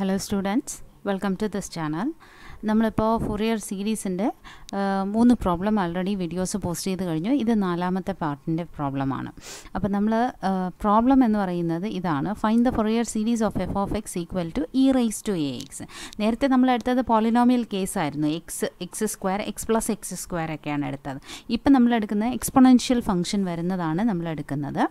Hello students, welcome to this channel. നമ്മളിപ്പോൾ Fourier സീരീസിൻ്റെ മൂന്ന് പ്രോബ്ലം ആൾറെഡി വീഡിയോസ് പോസ്റ്റ് ചെയ്ത് കഴിഞ്ഞു ഇത് നാലാമത്തെ പാർട്ടിൻ്റെ പ്രോബ്ലമാണ് അപ്പോൾ നമ്മൾ പ്രോബ്ലം എന്ന് പറയുന്നത് ഇതാണ് find the Fourier series of f of x equal to e raise to a x നേരത്തെ നമ്മൾ എടുത്തത് പോളിനോമിയൽ കേസായിരുന്നു x x square x plus x square ഒക്കെയാണ് എടുത്തത് ഇപ്പം നമ്മൾ എടുക്കുന്ന എക്സ്പൊണൻഷ്യൽ ഫംഗ്ഷൻ വരുന്നതാണ് നമ്മൾ എടുക്കുന്നത്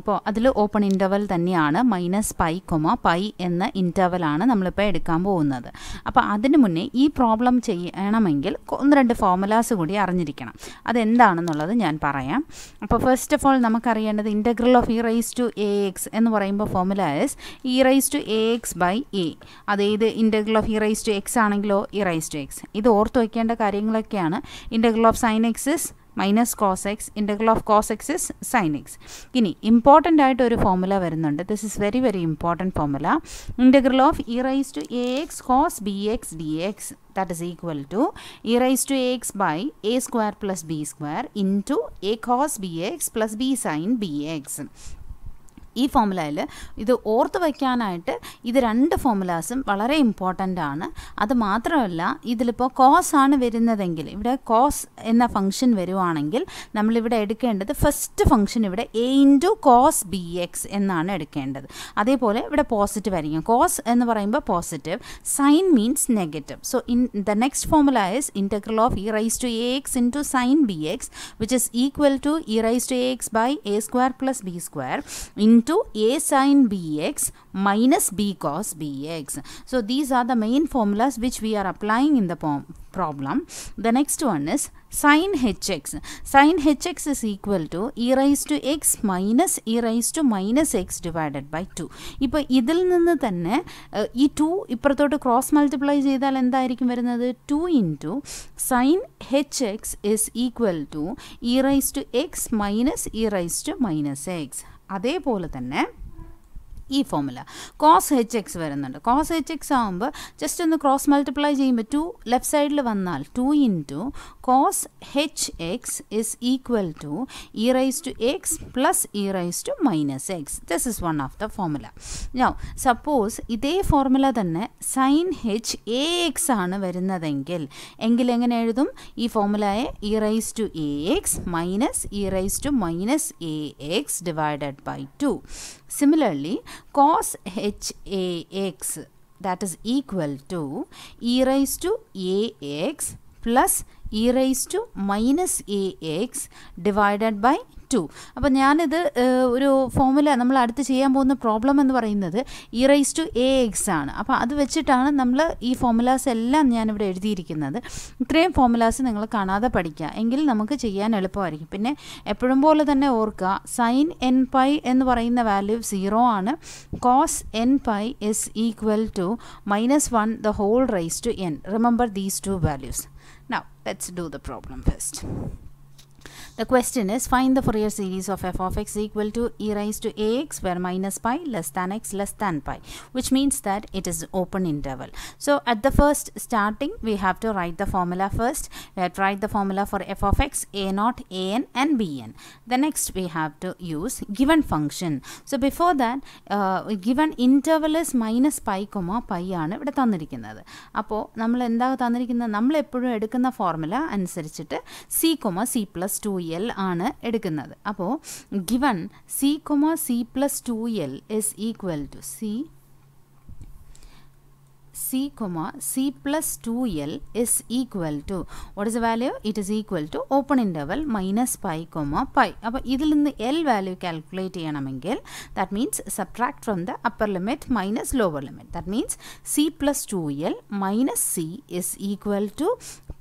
അപ്പോൾ അതിൽ ഓപ്പൺ ഇൻ്റർവൽ തന്നെയാണ് മൈനസ് പൈ കൊമ പൈ എന്ന ഇൻ്റർവലാണ് നമ്മളിപ്പോൾ എടുക്കാൻ പോകുന്നത് അപ്പോൾ അതിന് മുന്നേ ഈ പ്രോബ്ലം ചെയ്യണമെങ്കിൽ ഒന്ന് രണ്ട് ഫോർമുലാസ് കൂടി അറിഞ്ഞിരിക്കണം അതെന്താണെന്നുള്ളത് ഞാൻ പറയാം അപ്പോൾ ഫസ്റ്റ് ഓഫ് ഓൾ നമുക്കറിയേണ്ടത് integral of e raise to a x എന്ന് പറയുമ്പോൾ formula is e raise to a x by a അതായത് integral of e raise to x ആണെങ്കിലോ ഇ റൈസ് ടു എക്സ് ഇത് ഓർത്ത് വയ്ക്കേണ്ട കാര്യങ്ങളൊക്കെയാണ് integral of sine x is minus cos x integral of cos x is sine x ഇനി important ആയിട്ട് ഒരു formula വരുന്നുണ്ട് this is very very important formula integral of e raise to a x cos b x d x that equal to e raise to a x by a square plus b square into a cos b x plus b sine b x ഈ ഫോമുലയിൽ ഇത് ഓർത്ത് വയ്ക്കാനായിട്ട് ഇത് രണ്ട് ഫോമുലാസും വളരെ important ആണ് അത് മാത്രമല്ല ഇതിലിപ്പോൾ കോസ് ആണ് വരുന്നതെങ്കിൽ ഇവിടെ കോസ് എന്ന ഫംഗ്ഷൻ വരുവാണെങ്കിൽ നമ്മളിവിടെ എടുക്കേണ്ടത് ഫസ്റ്റ് ഫംഗ്ഷൻ ഇവിടെ a into cos b x എന്നാണ് എടുക്കേണ്ടത് അതേപോലെ ഇവിടെ പോസിറ്റീവ് ആയിരിക്കും കോസ് എന്ന് പറയുമ്പോൾ positive sine means negative so in the next formula is integral of e raise to a x into sine b x which is equal to e raise to a x by a square plus b square in to a sine bx minus b cos bx. So these are the main formulas which we are applying in the problem. The next one is sine hx. Sine hx is equal to e raised to x minus e raised to minus x divided by 2. ഇപ്പോൾ ഇതിൽ e 2 ഈ to ഇപ്പുറത്തോട്ട് cross multiply ചെയ്താൽ എന്തായിരിക്കും two into സൈൻ h x is equal to e raise to x minus e raise to to minus x. അതേപോലെ തന്നെ ഈ formula cos h x വരുന്നുണ്ട് കോസ് എച്ച് എക്സ് ആകുമ്പോൾ ജസ്റ്റ് ഒന്ന് ക്രോസ് മൾട്ടിപ്ലൈ ചെയ്യുമ്പോൾ ടു ലെഫ്റ്റ് സൈഡിൽ വന്നാൽ two into cos h x is equal to e raise to x plus e raise to minus x this is one of the formula ഞാൻ suppose ഇതേ formula തന്നെ sine h a x ആണ് വരുന്നതെങ്കിൽ എങ്കിൽ എങ്ങനെ എഴുതും ഈ ഫോമുലയെ e raise to a x minus e raise to minus a x divided by two similarly cos HAX that is equal to e raised to AX plus e raised to minus AX divided by two അപ്പോൾ ഞാനിത് ഒരു formula നമ്മൾ അടുത്ത് ചെയ്യാൻ പോകുന്ന problem എന്ന് പറയുന്നത് e raise to a x ആണ് അപ്പോൾ അത് വെച്ചിട്ടാണ് നമ്മൾ ഈ ഫോമുലാസ് എല്ലാം ഞാനിവിടെ എഴുതിയിരിക്കുന്നത് ഇത്രയും ഫോമുലാസ് നിങ്ങൾ കാണാതെ പഠിക്കുക എങ്കിൽ നമുക്ക് ചെയ്യാൻ എളുപ്പമായിരിക്കും പിന്നെ എപ്പോഴും പോലെ തന്നെ ഓർക്കുക സൈൻ എൻ പൈ എന്ന് പറയുന്ന വാല്യൂ സീറോ ആണ് cos n pi is equal to minus one the whole raise to n remember these two values now let's do the problem first The question is find the Fourier series of f of x equal to e raised to ax where minus pi less than x less than pi which means that it is open interval. So at the first starting we have to write the formula first. We have to write the formula for f of x a0 an and bn. The next we have to use given function. So before that uh, given interval is minus pi comma pi ആണ് ഇവിടെ തന്നിരിക്കുന്നത് അപ്പോൾ നമ്മൾ എന്താ തന്നിരിക്കുന്നത് നമ്മൾ എപ്പോഴും എടുക്കുന്ന ഫോർമുല അനുസരിച്ചിട്ട് c comma c plus two l ആണ് എടുക്കുന്നത് അപ്പോൾ given c comma c plus two l is equal to c c comma c plus 2l is equal to what is the value it is equal to open interval minus pi comma pi അപ്പോൾ ഇതിൽ നിന്ന് l value calculate ചെയ്യണമെങ്കിൽ that means subtract from the upper limit minus lower limit that means c plus two l minus c is equal to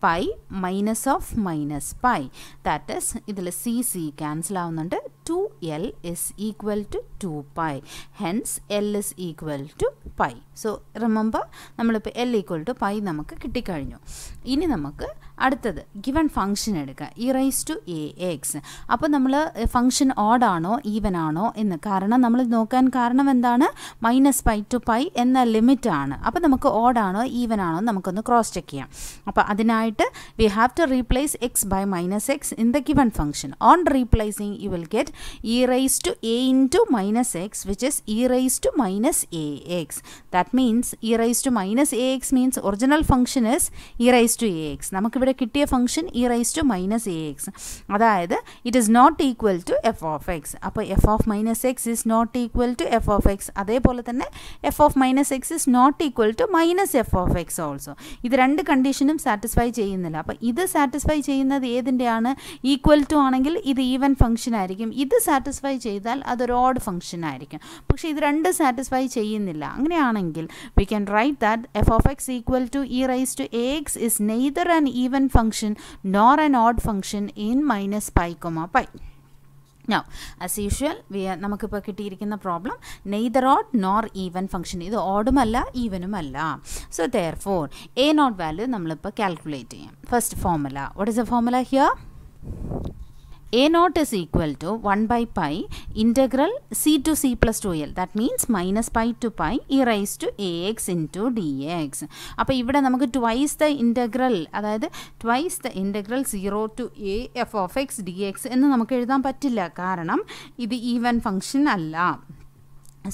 pi minus of minus pi that is ഇതിൽ c c cancel ആവുന്നുണ്ട് two l is equal to two pi hence l is equal to pi so remember നമ്മളിപ്പോൾ l equal to pi നമുക്ക് കിട്ടിക്കഴിഞ്ഞു ഇനി നമുക്ക് അടുത്തത് given function എടുക്കുക rice to a x അപ്പോൾ നമ്മൾ ഫംഗ്ഷൻ ആണോ ഈവൻ ആണോ എന്ന് കാരണം നമ്മൾ നോക്കാൻ കാരണം എന്താണ് മൈനസ് പൈ ടു പൈ എന്ന ലിമിറ്റ് ആണ് അപ്പോൾ നമുക്ക് ആണോ ഈവൻ ആണോ നമുക്കൊന്ന് ക്രോസ് ചെക്ക് ചെയ്യാം അപ്പോൾ അതിനായിട്ട് we have to replace x by minus x in the given function on replacing you will get e raise to a into minus x which is e raise to minus a x that means e raise to minus a x means original function is e raise to a x നമുക്കിവിടെ കിട്ടിയ function e raise to minus a x അതായത് it is not equal to f of x അപ്പോൾ f of minus x is not equal to f of x അതേപോലെ തന്നെ f of minus x is not equal to minus f of x also ഇത് രണ്ട് കണ്ടീഷനും satisfy ചെയ്യുന്നില്ല അപ്പോൾ ഇത് satisfy ചെയ്യുന്നത് ഏതിൻ്റെയാണ് equal to ആണെങ്കിൽ ഇത് ഈവൻ ഫംഗ്ഷൻ ആയിരിക്കും ഇത് സാറ്റിസ്ഫൈ ചെയ്താൽ അതൊരു ഓഡ് ഫംഗ്ഷൻ ആയിരിക്കും പക്ഷേ ഇത് രണ്ട് സാറ്റിസ്ഫൈ ചെയ്യുന്നില്ല അങ്ങനെയാണെങ്കിൽ we can write that f of x equal to e raised to ax is neither an even function nor an odd function in minus pi comma pi. Now, as usual, we are namakupa kittirikina problem neither odd nor even function. Either odd malla, even So, therefore, a naught value namalupa calculate. First formula. What is the formula here? a naught is equal to 1 by pi integral c to c plus 2l that means minus pi to pi e raised to ax into dx അപ്പോൾ ഇവിടെ നമുക്ക് twice the integral അതായത് twice the integral zero to a f of x d x എന്ന് നമുക്ക് എഴുതാൻ പറ്റില്ല കാരണം ഇത് ഈവൻ ഫംഗ്ഷൻ അല്ല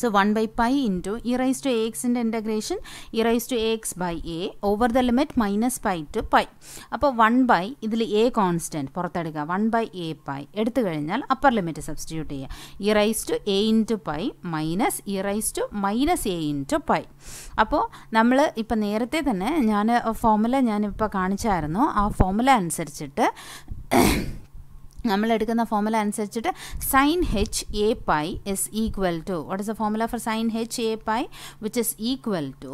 So one by pi into e raise to എക്സിൻ്റെ ൻ്റെ integration e raised to ax e by a over the limit minus pi to pi അപ്പോൾ വൺ ബൈ ഇതിൽ എ കോൺസ്റ്റൻറ്റ് പുറത്തെടുക്കുക വൺ ബൈ എ പൈ എടുത്തു കഴിഞ്ഞാൽ upper limit substitute ചെയ്യുക E raise to a into pi minus e raise to minus a into pi അപ്പോൾ നമ്മൾ ഇപ്പം നേരത്തെ തന്നെ ഞാൻ ഫോമുല ഞാനിപ്പോൾ കാണിച്ചായിരുന്നു ആ ഫോമുല അനുസരിച്ചിട്ട് നമ്മൾ എടുക്കുന്ന ഫോമുല അനുസരിച്ചിട്ട് sine h a pi is equal to what is a formula for sine h a pi which is equal to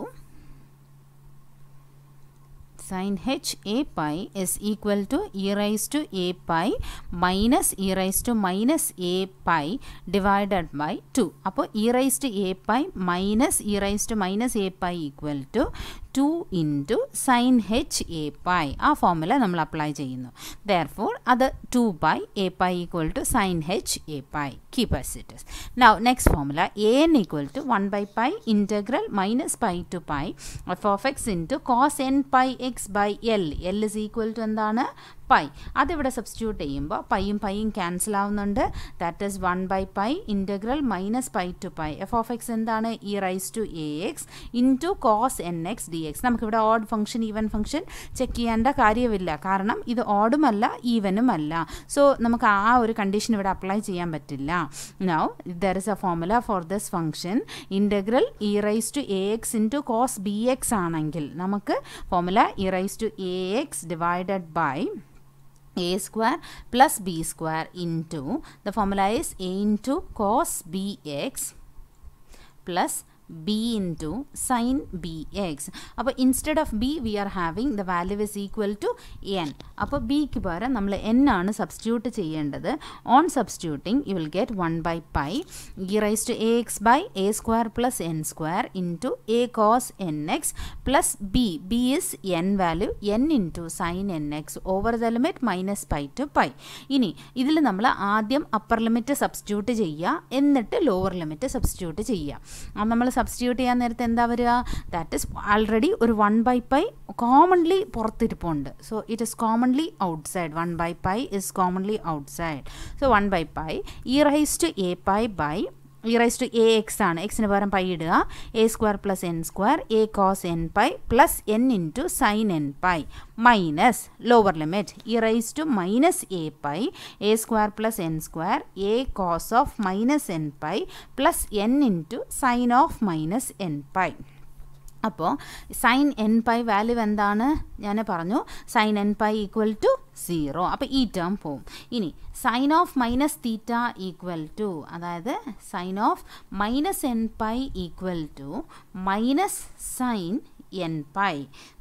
sine h a pi is equal to e raise to a pi minus e raise to minus a pi divided by two അപ്പോൾ e raise to a pi minus e raise to minus a pi equal to 2 into sin h a pi. A formula we apply. Jayinno. Therefore, other 2 by a pi equal to sin h a pi. Keep as it is. Now, next formula an equal to 1 by pi integral minus pi to pi f of x into cos n pi x by l. l is equal to pi അതിവിടെ substitute ചെയ്യുമ്പോൾ പൈയും പൈയും cancel ആവുന്നുണ്ട് that is one by pi integral minus pi to pi f of x എന്താണ് e raise to a x into cos n x d x നമുക്കിവിടെ odd function even function check ചെയ്യേണ്ട കാര്യമില്ല കാരണം ഇത് ഓടുമല്ല ഈവനും അല്ല so നമുക്ക് ആ ഒരു കണ്ടീഷൻ ഇവിടെ അപ്ലൈ ചെയ്യാൻ പറ്റില്ല now there is a formula for this function integral e raise to a x into cos b x ആണെങ്കിൽ നമുക്ക് formula e raise to a x divided by a square plus b square into the formula is a into cos bx plus b into sine b x അപ്പോൾ instead of b we are having the value is equal to n അപ്പോൾ ബിക്ക് പകരം നമ്മൾ n ആണ് substitute ചെയ്യേണ്ടത് on substituting you will get one by pi e raise to a x by a square plus n square into a cos n x plus b b is n value n into sine n x over the limit minus pi to pi ഇനി ഇതിൽ നമ്മൾ ആദ്യം upper limit substitute ചെയ്യുക എന്നിട്ട് lower limit substitute ചെയ്യുക നമ്മൾ substitute ചെയ്യാൻ നേരത്തെ എന്താ വരിക ദാറ്റ് ഇസ് ആൾറെഡി ഒരു വൺ ബൈ പൈ കോമൺലി പുറത്തിരിപ്പുണ്ട് so it is commonly outside one by pi is commonly outside so one by pi e raise to a pi by e raise to a x ആണ് എക്സിന് പകരം pi ഇടുക a square plus n square a cos n pi plus n into sine n pi minus lower limit e raise to minus a pi a square plus n square a cos of minus n pi plus n into sine of minus n pi അപ്പോൾ sine n pi value എന്താണ് ഞാൻ പറഞ്ഞു sine n pi equal to zero അപ്പോൾ ഈ term പോവും ഇനി sine of minus theta equal to അതായത് sine of minus n pi equal to minus sine n pi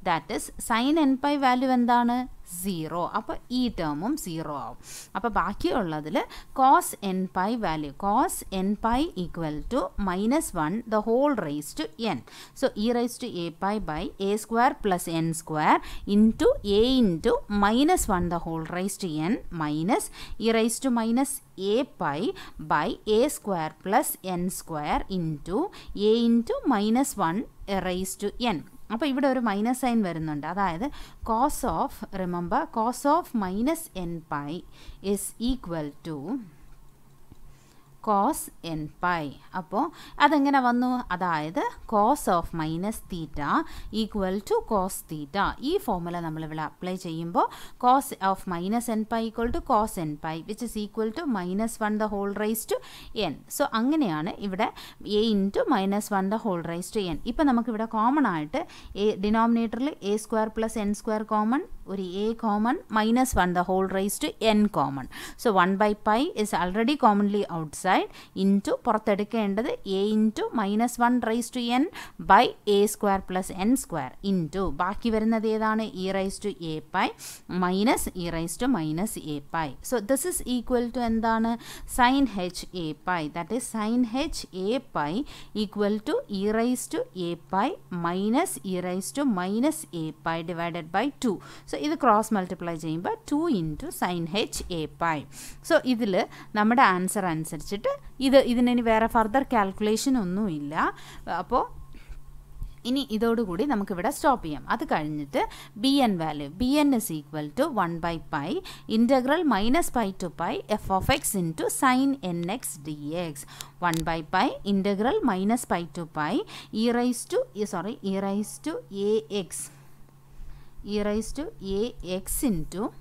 that is sine n pi value എന്താണ് zero അപ്പോൾ ഈ ടേമും zero ആവും അപ്പോൾ ബാക്കിയുള്ളതിൽ cos n pi value cos n pi equal to minus one the whole raise to n so e raise to a pi by a square plus n square into a into minus one the whole raise to n minus e raise to minus a pi by a square plus n square into a into minus one raise to n അപ്പോൾ ഇവിടെ ഒരു minus sign വരുന്നുണ്ട് അതായത് cos of remember cos of minus n pi is equal to cos n pi അപ്പോൾ അതെങ്ങനെ വന്നു അതായത് cos of minus theta equal to cos theta ഈ ഫോമുല നമ്മളിവിടെ അപ്ലൈ ചെയ്യുമ്പോൾ cos of minus n pi equal to cos n pi which is equal to minus one the whole raise to n so അങ്ങനെയാണ് ഇവിടെ a into minus one the whole raise to n ഇപ്പം നമുക്കിവിടെ common ആയിട്ട് a ഡിനോമിനേറ്ററിൽ A square plus n square common one a common minus one the whole raised to n common. So one by pi is already commonly outside into And end a into minus one raised to n by a square plus n square into baki varana e raised to a pi minus e raised to minus a pi. So this is equal to endana sine h a pi that is sine h a pi equal to e raised to a pi minus e raised to minus a pi divided by 2. So so ഇത് cross multiply ചെയ്യുമ്പോൾ two into sine h a pi so ഇതിൽ നമ്മുടെ answer അനുസരിച്ചിട്ട് ഇത് ഇതിനി വേറെ further calculation ഒന്നുമില്ല അപ്പോൾ ഇനി ഇതോടുകൂടി നമുക്കിവിടെ സ്റ്റോപ്പ് ചെയ്യാം അത് കഴിഞ്ഞിട്ട് b n value b n is equal to one by pi integral minus pi to pi f of x into sine n x d x one by pi integral minus pi to pi e raise to sorry e raise to a x e raised to ax into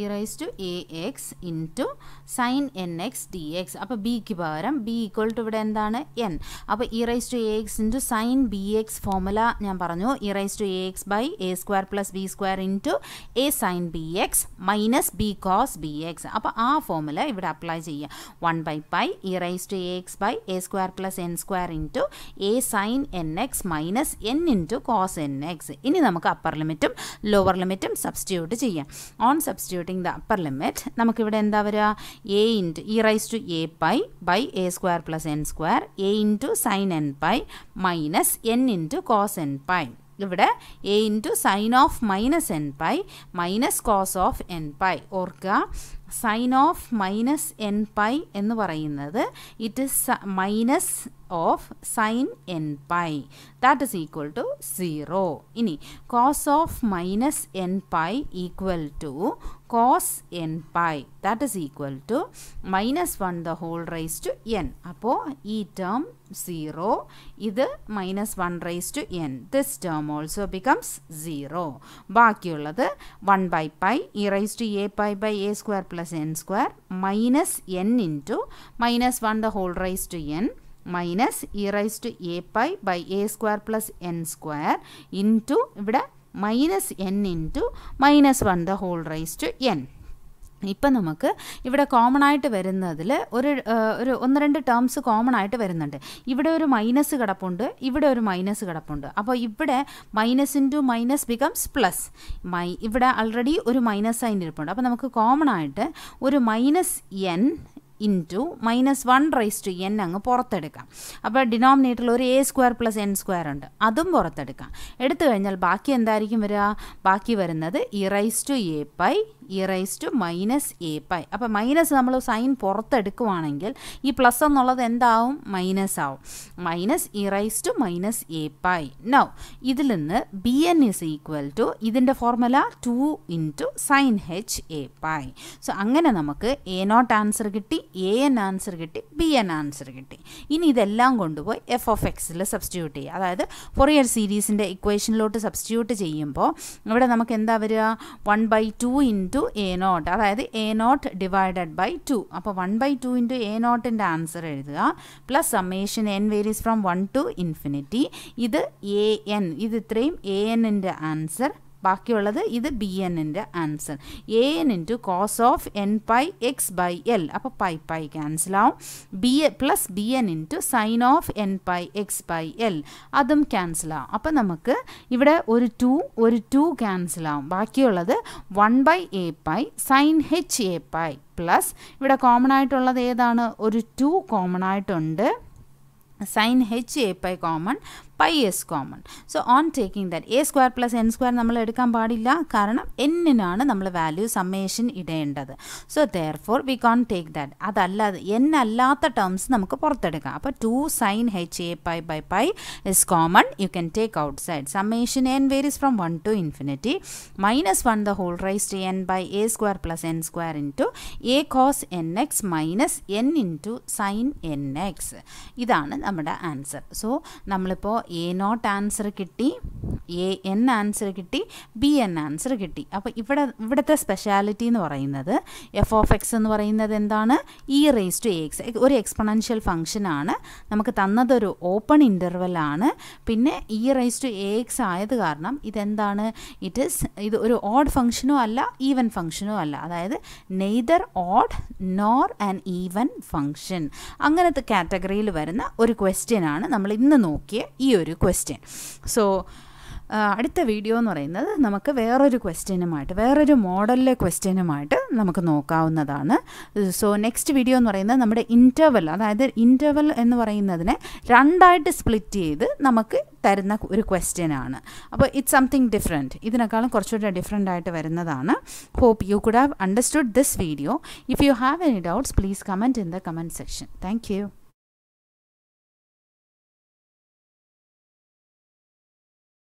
e raise to a x into sine n x d x അപ്പോൾ ബിക്ക് പകരം B equal to ഇവിടെ എന്താണ് n അപ്പോൾ e raise to a x into sine b x formula ഞാൻ പറഞ്ഞു e raise to a x by a square plus b square into a sine b x minus b cos b x അപ്പോൾ ആ formula ഇവിടെ apply ചെയ്യുക one by pi e raise to a x by a square plus n square into a sine n x minus n into cos n x ഇനി നമുക്ക് upper ലിമിറ്റും lower ലിമിറ്റും substitute ചെയ്യാം on substitute substituting the upper limit നമുക്കിവിടെ എന്താ വരിക a into e raise to a pi by a square plus n square a into sine n pi minus n into cos n pi ഇവിടെ a into sine of minus n pi minus cos of n pi ഓർക്കുക sine of minus n pi എന്ന് പറയുന്നത് it is minus of sine n pi that is equal to zero ഇനി cos of minus n pi equal to cos n pi that is equal to minus one the whole raise to n അപ്പോൾ ഈ term zero ഇത് minus one raise to n this term also becomes zero ബാക്കിയുള്ളത് one by pi e raise to a pi by a square plus n square minus n into minus 1 the whole raised to n minus e raised to a pi by a square plus n square into minus n into minus 1 the whole raised to n. ഇപ്പം നമുക്ക് ഇവിടെ common ആയിട്ട് വരുന്നതിൽ ഒരു ഒരു ഒന്ന് രണ്ട് terms common ആയിട്ട് വരുന്നുണ്ട് ഇവിടെ ഒരു മൈനസ് കിടപ്പുണ്ട് ഇവിടെ ഒരു മൈനസ് കിടപ്പുണ്ട് അപ്പോൾ ഇവിടെ minus into minus becomes plus മൈ ഇവിടെ ആൾറെഡി ഒരു മൈനസ് സൈൻ ഇരിപ്പുണ്ട് അപ്പോൾ നമുക്ക് കോമൺ ആയിട്ട് ഒരു minus n into minus one raise to n അങ്ങ് പുറത്തെടുക്കാം അപ്പോൾ ഡിനോമിനേറ്ററിൽ ഒരു a square plus n square ഉണ്ട് അതും പുറത്തെടുക്കാം എടുത്തു കഴിഞ്ഞാൽ ബാക്കി എന്തായിരിക്കും വരിക ബാക്കി വരുന്നത് e raise to a pi e raise to minus a pi അപ്പോൾ മൈനസ് നമ്മൾ സൈൻ പുറത്തെടുക്കുവാണെങ്കിൽ ഈ പ്ലസ് എന്നുള്ളത് എന്താവും മൈനസ് ആവും minus e raise to minus a pi now ഇതിൽ നിന്ന് b n is equal to ഇതിൻ്റെ formula two into sine h a pi so അങ്ങനെ നമുക്ക് എ നോട്ട് ആൻസർ കിട്ടി എ എൻ ആൻസർ കിട്ടി ബി എൻ ആൻസർ കിട്ടി ഇനി ഇതെല്ലാം കൊണ്ടുപോയി എഫ് ഓഫ് എക്സിൽ സബ്സ്റ്റിറ്റ്യൂട്ട് ചെയ്യുക അതായത് ഫോറിയർ സീരീസിൻ്റെ ഇക്വേഷനിലോട്ട് സബ്സ്റ്റിറ്റ്യൂട്ട് ചെയ്യുമ്പോൾ ഇവിടെ നമുക്ക് എന്താ വരിക one by two into two a naught അതായത് a naught divided by two അപ്പോൾ one by two into a നോട്ടിൻ്റെ ആൻസർ എഴുതുക plus summation n varies from one to infinity ഇത് എ എൻ ഇത് ഇത്രയും എ എന്നിൻ്റെ ആൻസർ ബാക്കിയുള്ളത് ഇത് ബി എന്നിൻ്റെ answer a n into cos of n pi x by l അപ്പോൾ പൈ പൈ ക്യാൻസൽ ആവും b a plus b n into sine of n pi x by l അതും cancel ആവും അപ്പോൾ നമുക്ക് ഇവിടെ ഒരു ടു ഒരു ടു ക്യാൻസൽ ആവും ബാക്കിയുള്ളത് one by a pi sine h a pi plus ഇവിടെ കോമൺ ആയിട്ടുള്ളത് ഏതാണ് ഒരു ടു കോമൺ ആയിട്ടുണ്ട് sine h a pi common pi is common so on taking that a square plus n square നമ്മൾ എടുക്കാൻ പാടില്ല കാരണം എന്നിനാണ് നമ്മൾ വാല്യൂ സമ്മേഷൻ ഇടേണ്ടത് so therefore we can take that അതല്ലാതെ എൻ അല്ലാത്ത ടേംസ് നമുക്ക് പുറത്തെടുക്കാം അപ്പോൾ two sine h a pi by pi is common U can take outside summation n varies from one to infinity minus one the whole raise to n by a square plus n square into a cos n x minus n into sine n x ഇതാണ് നമ്മുടെ answer so നമ്മളിപ്പോൾ a naught answer కిట్టి a n answer കിട്ടി b n answer കിട്ടി അപ്പോൾ ഇവിടെ ഇവിടുത്തെ speciality എന്ന് പറയുന്നത് എഫ് ഓഫ് എക്സ് എന്ന് പറയുന്നത് എന്താണ് ഇ റേസ് ടു എക്സ് ഒരു എക്സ്പൊണൻഷ്യൽ ഫംഗ്ഷനാണ് നമുക്ക് തന്നതൊരു ഓപ്പൺ ഇൻ്റർവെലാണ് പിന്നെ e raise to a x ആയത് കാരണം ഇതെന്താണ് ഇറ്റ് ഇസ് ഇത് ഒരു ഓഡ് ഫംഗ്ഷനോ അല്ല ഈവൻ ഫംഗ്ഷനോ അല്ല അതായത് neither odd nor and even function അങ്ങനത്തെ കാറ്റഗറിയിൽ വരുന്ന ഒരു ക്വസ്റ്റ്യൻ ആണ് നമ്മൾ ഇന്ന് നോക്കിയ ഈ ഒരു ക്വസ്റ്റ്യൻ സോ അടുത്ത വീഡിയോ എന്ന് പറയുന്നത് നമുക്ക് വേറൊരു ക്വസ്റ്റ്യനുമായിട്ട് വേറൊരു മോഡലിലെ ക്വസ്റ്റ്യനുമായിട്ട് നമുക്ക് നോക്കാവുന്നതാണ് സോ നെക്സ്റ്റ് വീഡിയോ എന്ന് പറയുന്നത് നമ്മുടെ ഇൻ്റർവൽ അതായത് ഇൻ്റർവൽ എന്ന് പറയുന്നതിനെ രണ്ടായിട്ട് സ്പ്ലിറ്റ് ചെയ്ത് നമുക്ക് തരുന്ന ഒരു ക്വസ്റ്റ്യനാണ് അപ്പോൾ ഇറ്റ്സ് സംതിങ് ഡിഫറെൻറ്റ് ഇതിനേക്കാളും കുറച്ചുകൂടെ ഡിഫറെൻ്റ് ആയിട്ട് വരുന്നതാണ് hope you could have understood this video if you have any doubts please comment in the comment section thank